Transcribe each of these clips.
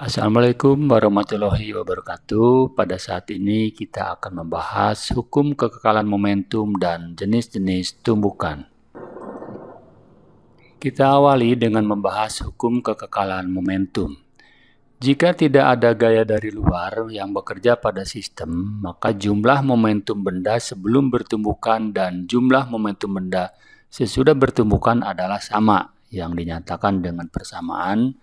Assalamualaikum warahmatullahi wabarakatuh. Pada saat ini kita akan membahas hukum kekekalan momentum dan jenis-jenis tumbukan. Kita awali dengan membahas hukum kekekalan momentum. Jika tidak ada gaya dari luar yang bekerja pada sistem, maka jumlah momentum benda sebelum bertumbukan dan jumlah momentum benda sesudah bertumbukan adalah sama, yang dinyatakan dengan persamaan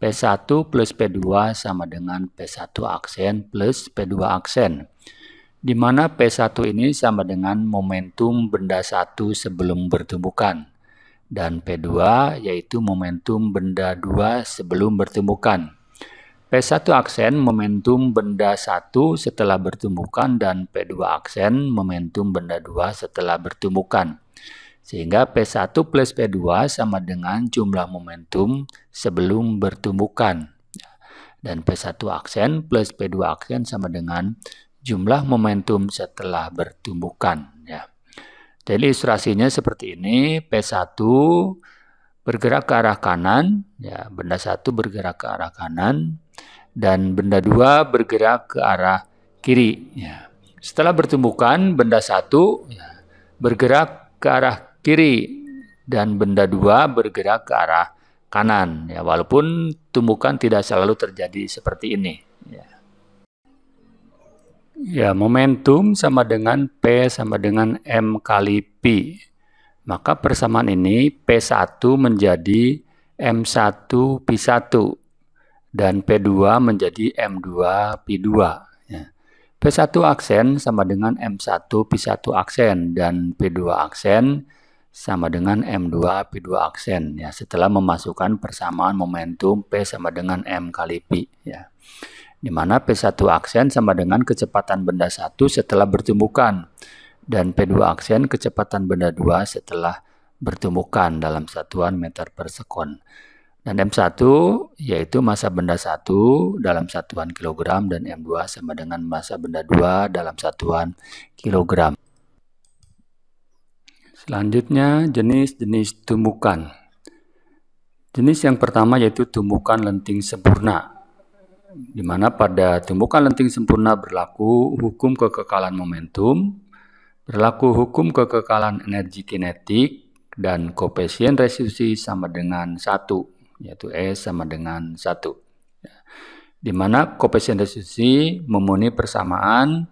P1 plus P2 sama dengan P1 aksen plus P2 aksen. Di mana P1 ini sama dengan momentum benda satu sebelum bertumbukan. Dan P2 yaitu momentum benda dua sebelum bertumbukan. P1 aksen momentum benda satu setelah bertumbukan dan P2 aksen momentum benda dua setelah bertumbukan. Sehingga P1 plus P2 sama dengan jumlah momentum sebelum bertumbukan. Dan P1 aksen plus P2 aksen sama dengan jumlah momentum setelah bertumbukan. Ya. Jadi ilustrasinya seperti ini, P1 bergerak ke arah kanan, ya, benda satu bergerak ke arah kanan, dan benda dua bergerak ke arah kiri. Ya. Setelah bertumbukan, benda satu ya, bergerak ke arah kiri dan benda dua bergerak ke arah kanan ya walaupun tumbukan tidak selalu terjadi seperti ini ya. ya momentum sama dengan P sama dengan M kali P maka persamaan ini P1 menjadi M1 p 1 dan P2 menjadi M2 p 2 ya. P1 aksen sama dengan M1 p 1 aksen dan P2 aksen sama dengan M2 P2 aksen ya setelah memasukkan persamaan momentum P sama dengan M kali P ya. dimana P1 aksen sama dengan kecepatan benda satu setelah bertumbukan dan P2 aksen kecepatan benda dua setelah bertumbukan dalam satuan meter per sekon. Dan M1 yaitu massa benda satu dalam satuan kilogram dan M2 sama dengan massa benda dua dalam satuan kilogram. Selanjutnya jenis-jenis tumbukan. Jenis yang pertama yaitu tumbukan lenting sempurna, di mana pada tumbukan lenting sempurna berlaku hukum kekekalan momentum, berlaku hukum kekekalan energi kinetik, dan koefisien resolusi sama dengan satu, yaitu S sama dengan satu. Ya, di mana koefisien resolusi memenuhi persamaan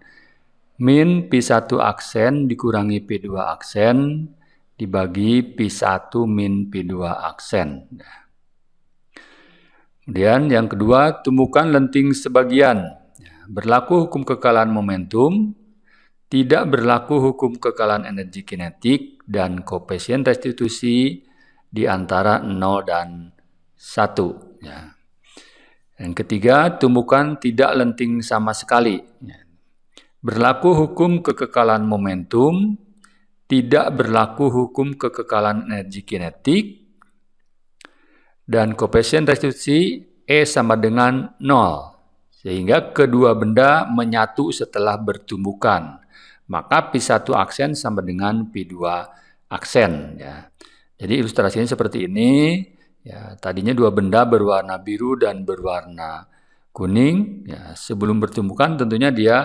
Min P1 aksen dikurangi P2 aksen dibagi P1 min P2 aksen. Kemudian yang kedua, temukan lenting sebagian. Berlaku hukum kekalan momentum, tidak berlaku hukum kekalan energi kinetik dan koefisien restitusi di antara 0 dan 1. Yang ketiga, temukan tidak lenting sama sekali. Berlaku hukum kekekalan momentum, tidak berlaku hukum kekekalan energi kinetik, dan koefisien restitusi E sama dengan 0, sehingga kedua benda menyatu setelah bertumbukan. Maka P1 aksen sama dengan P2 aksen. Ya. Jadi ilustrasinya seperti ini. Ya, tadinya dua benda berwarna biru dan berwarna kuning. Ya, sebelum bertumbukan tentunya dia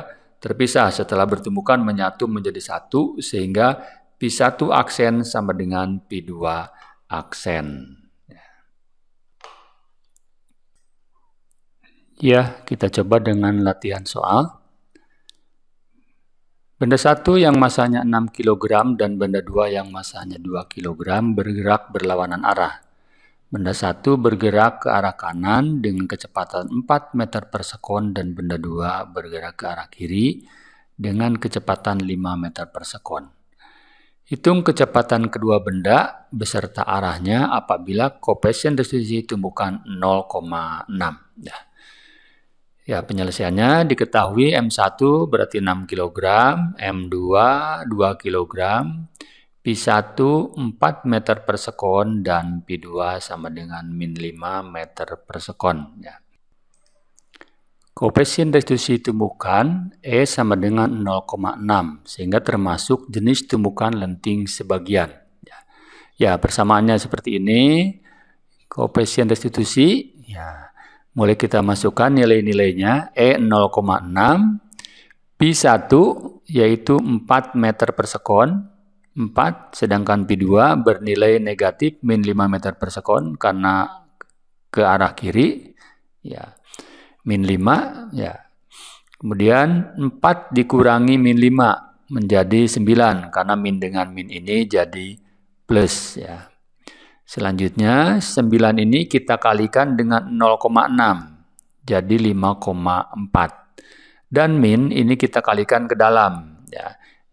terpisah setelah bertemukan menyatu menjadi satu sehingga P1 aksen sama dengan P2 aksen. Ya, kita coba dengan latihan soal. Benda satu yang masanya 6 kg dan benda dua yang masanya 2 kg bergerak berlawanan arah. Benda satu bergerak ke arah kanan dengan kecepatan 4 meter per sekon dan benda dua bergerak ke arah kiri dengan kecepatan 5 meter per sekon. Hitung kecepatan kedua benda beserta arahnya apabila koefisien distribusi tumbukan 0,6. Ya. ya, penyelesaiannya diketahui M1 berarti 6 kg, M2 2 kg, p 1 4 meter per sekon dan p 2 sama dengan min 5 meter per sekon. Ya. Koefisien restitusi tumbukan E sama dengan 0,6 sehingga termasuk jenis tumbukan lenting sebagian. Ya, ya persamaannya seperti ini. Koefisien restitusi ya mulai kita masukkan nilai-nilainya E 0,6 p 1 yaitu 4 meter per sekon 4. Sedangkan P2 bernilai negatif min 5 meter per sekon karena ke arah kiri. Ya. Min 5. Ya. Kemudian 4 dikurangi min 5 menjadi 9 karena min dengan min ini jadi plus ya. Selanjutnya 9 ini kita kalikan dengan 0,6 jadi 5,4. Dan min ini kita kalikan ke dalam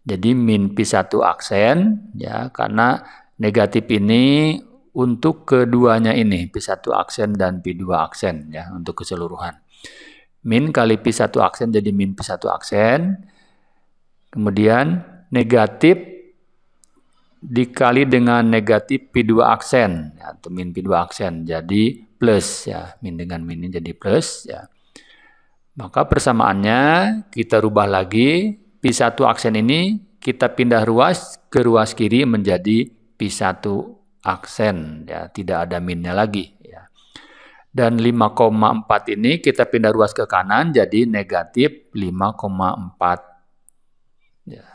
jadi min P1 aksen ya karena negatif ini untuk keduanya ini P1 aksen dan P2 aksen ya untuk keseluruhan. Min kali P1 aksen jadi min P1 aksen. Kemudian negatif dikali dengan negatif P2 aksen ya, atau min P2 aksen jadi plus ya min dengan min ini jadi plus ya. Maka persamaannya kita rubah lagi P1 aksen ini kita pindah ruas ke ruas kiri menjadi P1 aksen ya, tidak ada minnya lagi ya. Dan 5,4 ini kita pindah ruas ke kanan jadi negatif 5,4. Ya.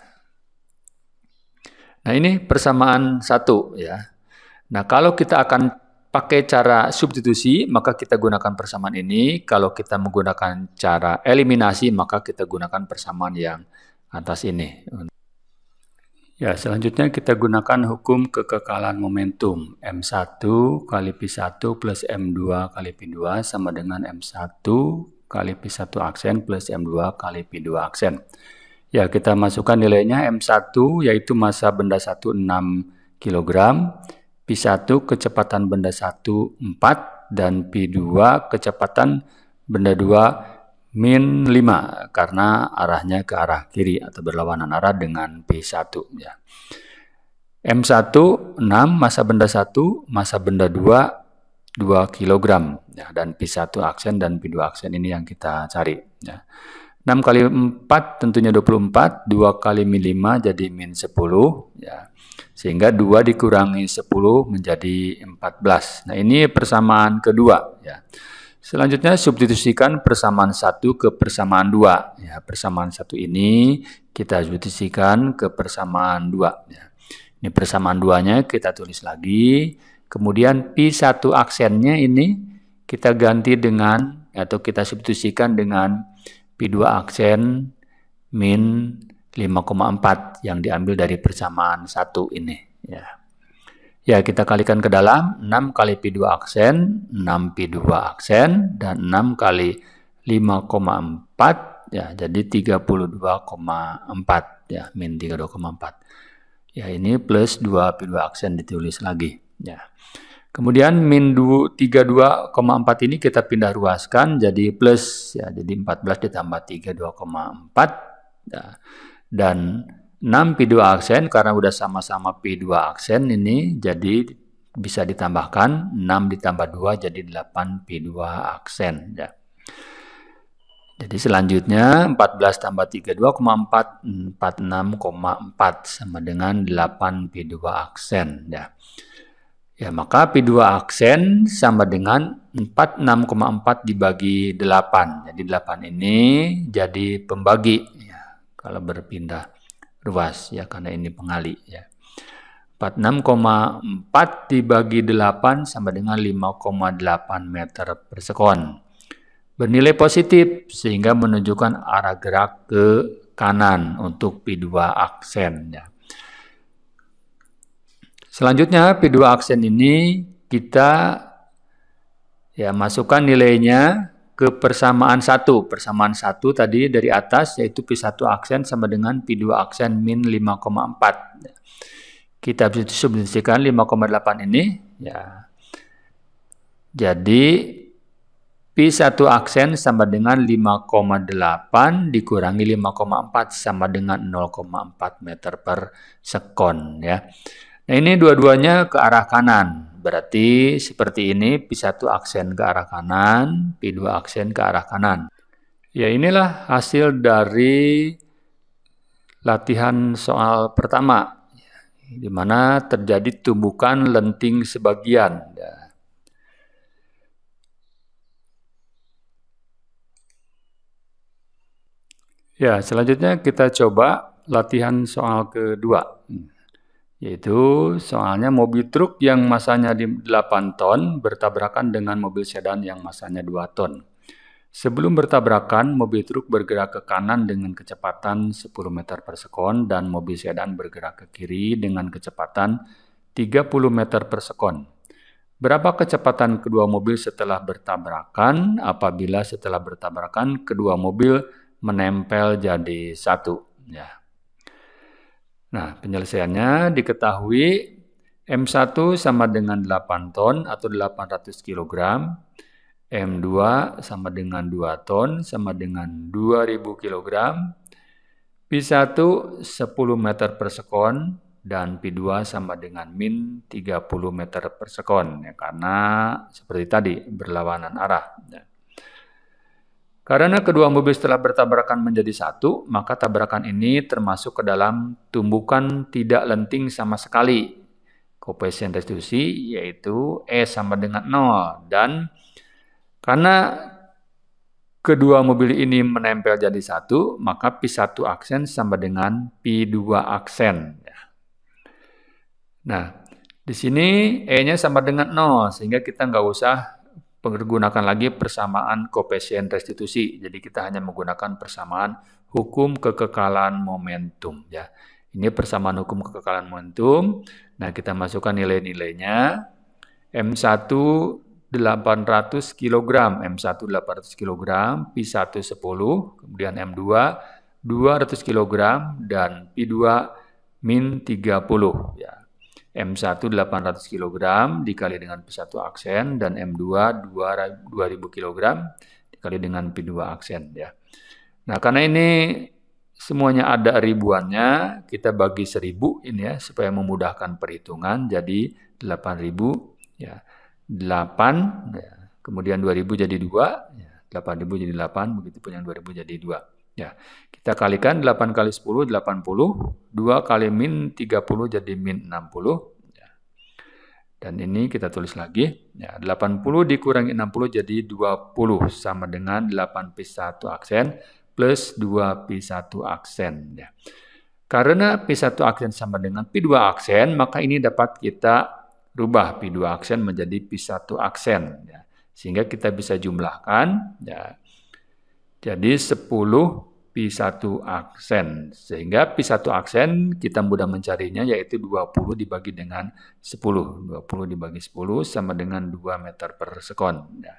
Nah, ini persamaan satu ya. Nah, kalau kita akan pakai cara substitusi, maka kita gunakan persamaan ini. Kalau kita menggunakan cara eliminasi, maka kita gunakan persamaan yang atas ini. Ya, selanjutnya kita gunakan hukum kekekalan momentum. M1 kali P1 plus M2 kali P2 sama dengan M1 kali P1 aksen plus M2 kali P2 aksen. Ya, kita masukkan nilainya M1 yaitu massa benda 1 6 kg, P1 kecepatan benda 1 4 dan P2 kecepatan benda 2 min 5 karena arahnya ke arah kiri atau berlawanan arah dengan P1 ya. M1 6 masa benda 1, masa benda 2 2 kg ya dan P1 aksen dan P2 aksen ini yang kita cari ya. 6 kali 4 tentunya 24, 2 kali min 5 jadi min 10 ya. Sehingga 2 dikurangi 10 menjadi 14. Nah, ini persamaan kedua ya. Selanjutnya substitusikan persamaan satu ke persamaan dua. Ya, persamaan satu ini kita substitusikan ke persamaan dua. Ya. Ini persamaan duanya kita tulis lagi. Kemudian P1 aksennya ini kita ganti dengan atau kita substitusikan dengan p dua aksen min 5,4 yang diambil dari persamaan satu ini. Ya. Ya, kita kalikan ke dalam 6 kali P2 aksen, 6 P2 aksen dan 6 kali 5,4 ya, jadi 32,4 ya, min 32,4. Ya, ini plus 2 P2 aksen ditulis lagi ya. Kemudian min 32,4 ini kita pindah ruaskan jadi plus ya, jadi 14 ditambah 32,4 ya. dan 6 P2 aksen karena udah sama-sama P2 aksen ini jadi bisa ditambahkan 6 ditambah 2 jadi 8 P2 aksen ya. Jadi selanjutnya 14 tambah 3 2,4 46,4 sama dengan 8 P2 aksen ya. Ya, maka P2 aksen sama dengan 46,4 dibagi 8. Jadi 8 ini jadi pembagi ya, kalau berpindah luas ya karena ini pengali ya. 46,4 dibagi 8 sama dengan 5,8 meter per sekon. Bernilai positif sehingga menunjukkan arah gerak ke kanan untuk P2 aksen ya. Selanjutnya P2 aksen ini kita ya masukkan nilainya kepersamaan satu. Persamaan satu tadi dari atas yaitu P1 aksen sama dengan P2 aksen min 5,4. Kita bisa substitusikan 5,8 ini ya. Jadi P1 aksen sama dengan 5,8 dikurangi 5,4 sama dengan 0,4 meter per sekon ya. Nah ini dua-duanya ke arah kanan berarti seperti ini P1 aksen ke arah kanan, P2 aksen ke arah kanan. Ya inilah hasil dari latihan soal pertama, di mana terjadi tumbukan lenting sebagian. Ya, ya selanjutnya kita coba latihan soal kedua. Hmm. Yaitu soalnya mobil truk yang masanya 8 ton bertabrakan dengan mobil sedan yang masanya 2 ton. Sebelum bertabrakan, mobil truk bergerak ke kanan dengan kecepatan 10 meter per sekon dan mobil sedan bergerak ke kiri dengan kecepatan 30 meter per sekon. Berapa kecepatan kedua mobil setelah bertabrakan apabila setelah bertabrakan kedua mobil menempel jadi satu? Ya. Nah, penyelesaiannya diketahui M1 sama dengan 8 ton atau 800 kg, M2 sama dengan 2 ton sama dengan 2000 kg, P1 10 meter per sekon dan P2 sama dengan min 30 meter per sekon ya, karena seperti tadi berlawanan arah. Ya. Karena kedua mobil setelah bertabrakan menjadi satu, maka tabrakan ini termasuk ke dalam tumbukan tidak lenting sama sekali. Koefisien restitusi yaitu E sama dengan 0 dan karena kedua mobil ini menempel jadi satu, maka P1 aksen sama dengan P2 aksen. Nah, di sini E-nya sama dengan 0, sehingga kita nggak usah menggunakan lagi persamaan koefisien restitusi. Jadi kita hanya menggunakan persamaan hukum kekekalan momentum ya. Ini persamaan hukum kekekalan momentum. Nah, kita masukkan nilai-nilainya. M1 800 kg, M1 800 kg, P1 10, kemudian M2 200 kg dan P2 min 30 ya. M1 800 kg dikali dengan P1 aksen dan M2 2000 kg dikali dengan P2 aksen ya. Nah, karena ini semuanya ada ribuannya, kita bagi seribu ini ya supaya memudahkan perhitungan jadi 8000 ya. 8 ya. kemudian 2000 jadi 2 ya. 8000 jadi 8 begitu pun yang 2000 jadi 2 ya. Kita kalikan 8 kali 10 80, 2 kali min 30 jadi min 60. Ya. Dan ini kita tulis lagi, ya, 80 dikurangi 60 jadi 20 sama dengan 8 P1 aksen plus 2 P1 aksen. Ya. Karena P1 aksen sama dengan P2 aksen, maka ini dapat kita rubah P2 aksen menjadi P1 aksen. Ya. Sehingga kita bisa jumlahkan, ya. jadi 10 P1 aksen. Sehingga P1 aksen kita mudah mencarinya yaitu 20 dibagi dengan 10. 20 dibagi 10 sama dengan 2 meter per sekon. Nah.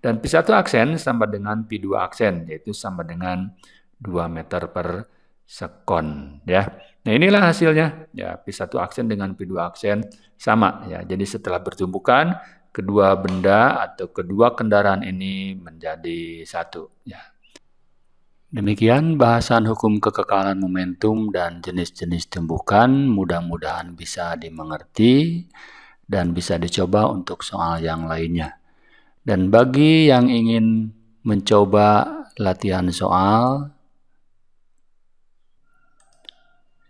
Dan P1 aksen sama dengan P2 aksen yaitu sama dengan 2 meter per sekon ya. Nah, inilah hasilnya. Ya, P1 aksen dengan P2 aksen sama ya. Jadi setelah bertumpukan kedua benda atau kedua kendaraan ini menjadi satu ya. Demikian bahasan hukum kekekalan momentum dan jenis-jenis tumbukan mudah-mudahan bisa dimengerti dan bisa dicoba untuk soal yang lainnya. Dan bagi yang ingin mencoba latihan soal,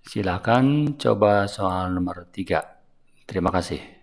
silakan coba soal nomor 3. Terima kasih.